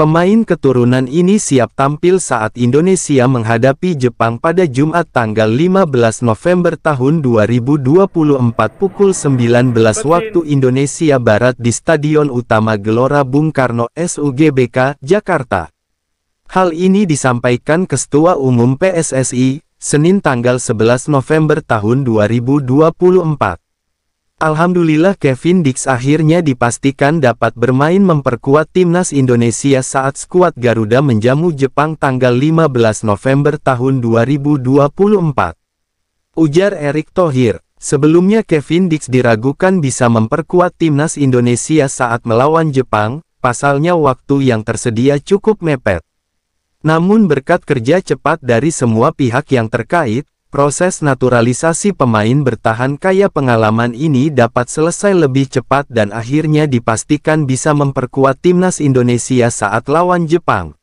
Pemain keturunan ini siap tampil saat Indonesia menghadapi Jepang pada Jumat tanggal 15 November tahun 2024 pukul 19 waktu Indonesia Barat di Stadion Utama Gelora Bung Karno SUGBK, Jakarta. Hal ini disampaikan Ketua Umum PSSI, Senin tanggal 11 November tahun 2024. Alhamdulillah Kevin Dix akhirnya dipastikan dapat bermain memperkuat timnas Indonesia saat skuad Garuda menjamu Jepang tanggal 15 November tahun 2024. Ujar Erick Thohir, sebelumnya Kevin Dix diragukan bisa memperkuat timnas Indonesia saat melawan Jepang, pasalnya waktu yang tersedia cukup mepet. Namun berkat kerja cepat dari semua pihak yang terkait, Proses naturalisasi pemain bertahan kaya pengalaman ini dapat selesai lebih cepat dan akhirnya dipastikan bisa memperkuat timnas Indonesia saat lawan Jepang.